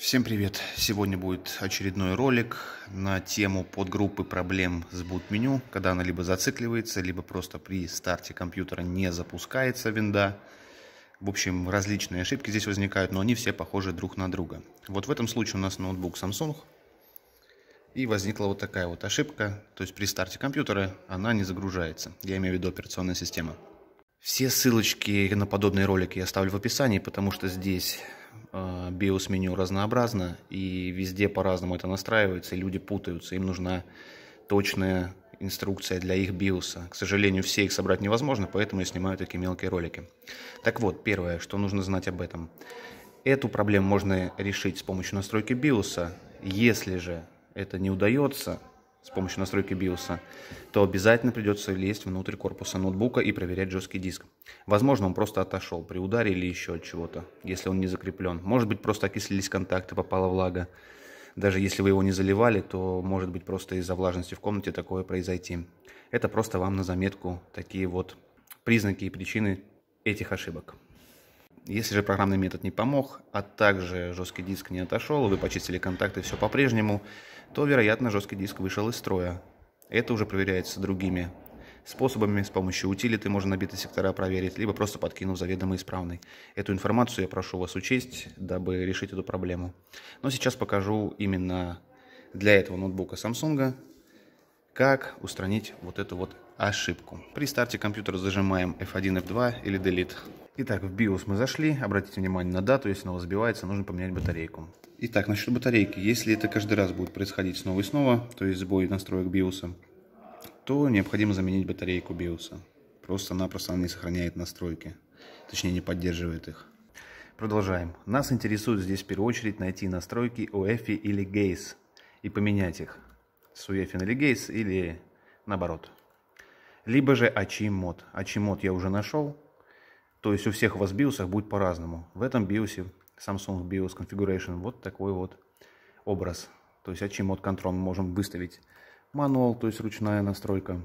Всем привет! Сегодня будет очередной ролик на тему подгруппы проблем с boot-меню, когда она либо зацикливается, либо просто при старте компьютера не запускается винда. В общем, различные ошибки здесь возникают, но они все похожи друг на друга. Вот в этом случае у нас ноутбук Samsung, и возникла вот такая вот ошибка, то есть при старте компьютера она не загружается, я имею в виду операционная система. Все ссылочки на подобные ролики я оставлю в описании, потому что здесь а, биос-меню разнообразно, и везде по-разному это настраивается, и люди путаются, им нужна точная инструкция для их биоса. К сожалению, все их собрать невозможно, поэтому я снимаю такие мелкие ролики. Так вот, первое, что нужно знать об этом. Эту проблему можно решить с помощью настройки биоса. Если же это не удается, с помощью настройки BIOS, то обязательно придется лезть внутрь корпуса ноутбука и проверять жесткий диск. Возможно, он просто отошел при ударе или еще от чего-то, если он не закреплен. Может быть, просто окислились контакты, попала влага. Даже если вы его не заливали, то может быть просто из-за влажности в комнате такое произойти. Это просто вам на заметку такие вот признаки и причины этих ошибок. Если же программный метод не помог, а также жесткий диск не отошел, вы почистили контакты, все по-прежнему, то, вероятно, жесткий диск вышел из строя. Это уже проверяется другими способами, с помощью утилиты можно набитые сектора проверить, либо просто подкинув заведомо исправный. Эту информацию я прошу вас учесть, дабы решить эту проблему. Но сейчас покажу именно для этого ноутбука Samsung, как устранить вот эту вот ошибку. При старте компьютера зажимаем F1, F2 или Delete. Итак, в BIOS мы зашли. Обратите внимание на дату. Если она взбивается, нужно поменять батарейку. Итак, насчет батарейки. Если это каждый раз будет происходить снова и снова, то есть сбой настроек BIOS, то необходимо заменить батарейку BIOS. Просто-напросто она не сохраняет настройки. Точнее, не поддерживает их. Продолжаем. Нас интересует здесь в первую очередь найти настройки UEFI или GACE и поменять их с UEFI или GACE или наоборот. Либо же мод. Achimod. мод я уже нашел, то есть у всех у вас биосах будет по-разному. В этом биосе Samsung BIOS Configuration вот такой вот образ. То есть HMOD Control мы можем выставить мануал, то есть ручная настройка.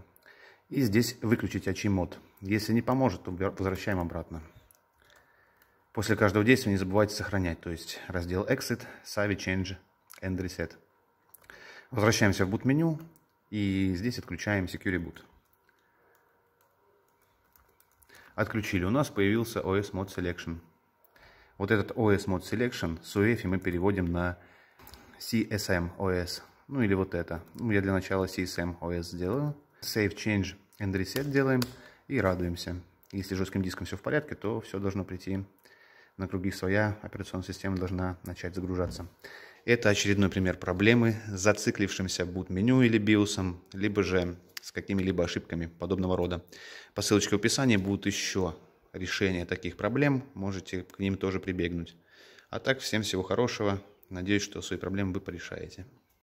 И здесь выключить очи мод. Если не поможет, то возвращаем обратно. После каждого действия не забывайте сохранять, то есть раздел Exit, Save Change and Reset. Возвращаемся в boot меню и здесь отключаем Security Boot отключили. У нас появился OS Mode Selection. Вот этот OS Mode Selection с UEFI мы переводим на CSM OS. Ну или вот это. Ну, я для начала CSM OS сделаю. Save Change and Reset делаем и радуемся. Если жестким диском все в порядке, то все должно прийти на круги своя, операционная система должна начать загружаться. Это очередной пример проблемы с зациклившимся boot-меню или BIOS, либо же с какими-либо ошибками подобного рода. По ссылочке в описании будут еще решения таких проблем, можете к ним тоже прибегнуть. А так, всем всего хорошего, надеюсь, что свои проблемы вы порешаете.